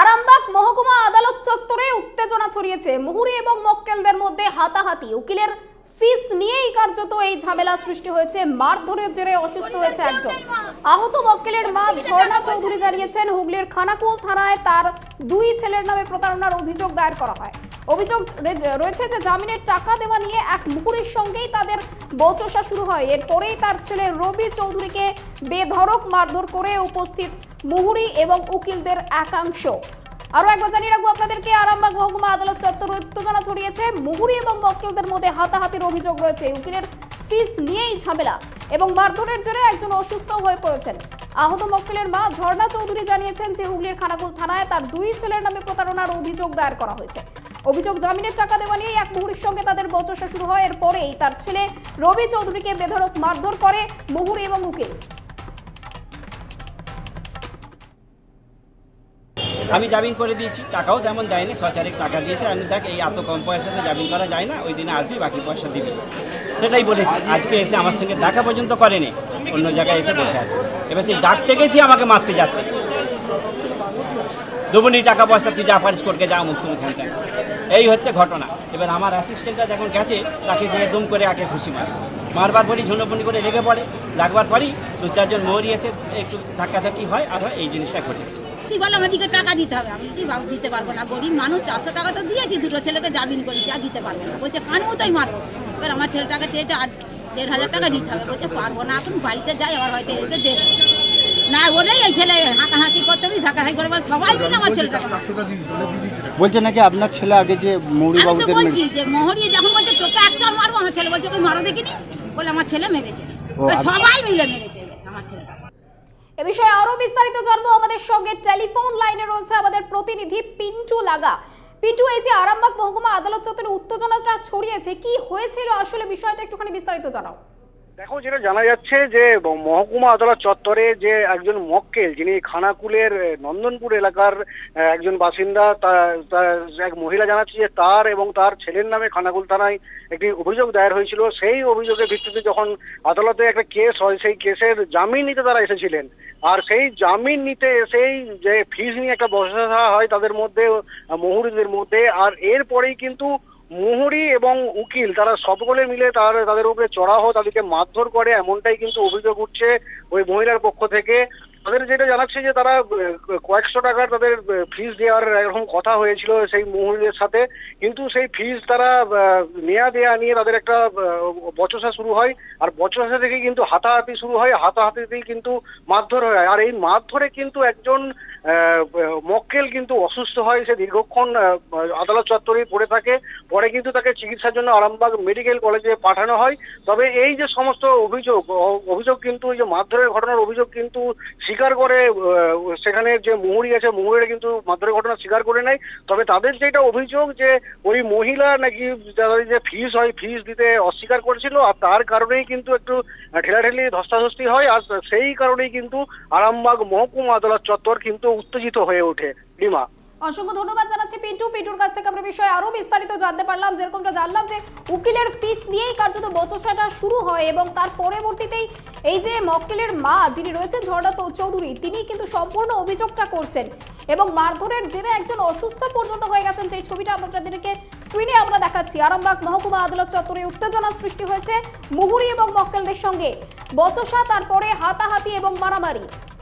আরামবাগ মহকুমা আদালত চত্বরে উত্তেজনা ছড়িয়েছে মুহুরি এবং মক্কেলদের মধ্যে হাতাহাতি উকিলের ফিস নিয়েই কার্যত এই ঝামেলা সৃষ্টি হয়েছে মারধরের জেরে অসুস্থ হয়েছে একজন আহত মক্কেলের মা ঝর্ণা চৌধুরী জানিয়েছেন হুগলির খানাকুল থানায় তার দুই ছেলের নামে প্রতারণার অভিযোগ দায়ের করা হয় অভিযোগ রয়েছে যে জামিনের টাকা দেওয়া নিয়ে এক বুকুরের সঙ্গেই তাদের বচসা শুরু হয় এরপরেই তার ছেলে রবি চৌধুরীকে বেধরক মারধর করে উপস্থিত মুহুরি এবং উকিলদের একাংশ আরও একবার জানিয়ে রাখবো আপনাদেরকে আরামবাগ মহকুমা আদালত চত্বর উত্তেজনা ছড়িয়েছে মুহুরি এবং মক্কেলদের মধ্যে হাতাহাতির অভিযোগ রয়েছে উকিলের ফিস নিয়েই ঝামেলা এবং মারধরের জন্য একজন অসুস্থ হয়ে পড়েছেন আহত মক্কেলের মা ঝর্ণা চৌধুরী জানিয়েছেন যে হুগলির খানাকুল থানায় তার দুই ছেলের নামে প্রতারণার অভিযোগ দায়ের করা হয়েছে অভিযোগ জামিনের টাকা দেওয়া নিয়ে এক মুহুরির সঙ্গে তাদের বচসা শুরু হয় এরপরেই তার ছেলে রবি চৌধুরীকে বেধরক মারধর করে মুহুরি এবং উকিল আমি জামিন করে দিয়েছি টাকাও তেমন দেয়নি সচারিক টাকা দিয়েছে আমি দেখ এই এত কম পয়সাতে জামিন করা যায় না ওই দিনে আসবি বাকি পয়সা দিবি সেটাই বলেছি আজকে এসে আমার সঙ্গে দেখা পর্যন্ত করেনি অন্য জায়গায় এসে বসে আছে এবার সেই ডাক থেকেছি আমাকে মারতে যাচ্ছে দুবুনি টাকা পয়সা তুই যা পারিস করকে যা মুখ তুমি এই হচ্ছে ঘটনা এবার আমার অ্যাসিস্ট্যান্টটা যখন গেছে তাকে যে দুম করে আগে খুশি মারে মারবার পরই ঝুনবন্দি করে লেগে পড়ে লাগবার পরই দু চারজন মরি এসে একটু ধাক্কাধাক্কি হয় আর এই জিনিসটা ঘটে কি বলো আমাদেরকে টাকা দিতে হবে আমি কি বাবু দিতে পারবো না গরিব মানুষ চারশো টাকা তো দিয়েছি দুটো ছেলেকে জামিন করি যা দিতে পারবো না বলছে কানু তাই মারবো এবার আমার ছেলেটাকে চেয়েছে আট দেড় হাজার টাকা দিতে হবে বলছে পারবো না এখন বাড়িতে যাই আবার হয়তো এসে দেড় না ওটাই ছেলে হাঁকাহাঁকি করতে ধাকাহাঁকি করে সবাই মিলে বলছে নাকি আপনার ছেলে আগে যে মৌরি আমি বলছি যে মোহরিয়ে যখন বলছে তোকে এক চর মারবো আমার ছেলে বলছে মারো দেখিনি বলে আমার ছেলে মেরেছে ও, আচ্ছা। সবাই মিলে মেরেছে আমার ছেলে এ বিষয়ে আরো বিস্তারিত জানবো আমাদের সঙ্গে টেলিফোন লাইনে রয়েছে আমাদের প্রতিনিধি পিন্টু লাগা পিন্টু এই যে আরামবাগ মহকুমা আদালত চত্বরে উত্তেজনাটা ছড়িয়েছে কি হয়েছিল আসলে বিষয়টা একটুখানি বিস্তারিত জানাও দেখো যেটা জানা যাচ্ছে যে মহকুমা আদালত চত্বরে যে একজন মক্কেল যিনি খানাকুলের নন্দনপুর এলাকার একজন বাসিন্দা তার এক মহিলা জানাচ্ছে যে তার এবং তার ছেলের নামে খানাকুল থানায় একটি অভিযোগ দায়ের হয়েছিল সেই অভিযোগের ভিত্তিতে যখন আদালতে একটা কেস হয় সেই কেসের জামিন নিতে তারা এসেছিলেন আর সেই জামিন নিতে এসেই যে ফিজ নিয়ে একটা বসা হয় তাদের মধ্যে মহুরিদের মধ্যে আর এরপরেই কিন্তু মুহুরি এবং উকিল তারা সবগুলো মিলে তার তাদের উপরে চড়াও হয় তাদেরকে মারধর করে এমনটাই কিন্তু অভিযোগ উঠছে ওই মহিলার পক্ষ থেকে তাদের যেটা জানাচ্ছে যে তারা কয়েকশো টাকার তাদের ফিজ দেওয়ার এরকম কথা হয়েছিল সেই মহিলাদের সাথে কিন্তু সেই ফিজ তারা নেয়া দেয়া নিয়ে তাদের একটা বচসা শুরু হয় আর বচসা থেকেই কিন্তু হাতাহাতি শুরু হয় হাতাহাতিতেই কিন্তু মারধর হয় আর এই মারধরে কিন্তু একজন মক্কেল কিন্তু অসুস্থ হয় সে দীর্ঘক্ষণ আদালত চত্বরেই পড়ে থাকে পরে কিন্তু তাকে চিকিৎসার জন্য আরামবাগ মেডিকেল কলেজে পাঠানো হয় তবে এই যে সমস্ত অভিযোগ অভিযোগ কিন্তু এই যে মারধরের ঘটনার অভিযোগ কিন্তু স্বীকার করে সেখানে যে মুহুরি আছে মুহুরিরা কিন্তু মাদ্রের ঘটনা স্বীকার করে নেয় তবে তাদের যেটা অভিযোগ যে ওই মহিলা নাকি তাদের যে ফিস হয় ফিস দিতে অস্বীকার করেছিল আর তার কারণেই কিন্তু একটু ঠেলাঠেলি ধস্তাধস্তি হয় আর সেই কারণেই কিন্তু আরামবাগ মহকুমা আদালত চত্বর কিন্তু উত্তেজিত হয়ে ওঠে ডিমা অসংখ্য ধন্যবাদ জানাচ্ছি পিন্টু পিন্টুর কাছ থেকে আমরা বিষয়ে আরো বিস্তারিত জানতে পারলাম যেরকমটা জানলাম যে উকিলের ফিস নিয়েই কার্যত বচসাটা শুরু হয় এবং তার পরবর্তীতেই এই যে মক্কেলের মা যিনি রয়েছেন ঝর্ণা চৌধুরী তিনি কিন্তু সম্পূর্ণ অভিযোগটা করছেন এবং মারধরের জেরে একজন অসুস্থ পর্যন্ত হয়ে গেছেন যে ছবিটা আপনাদেরকে স্ক্রিনে আমরা দেখাচ্ছি আরামবাগ মহকুমা আদালত চত্বরে উত্তেজনা সৃষ্টি হয়েছে মুহুরি এবং মক্কেলদের সঙ্গে বচসা তারপরে হাতাহাতি এবং মারামারি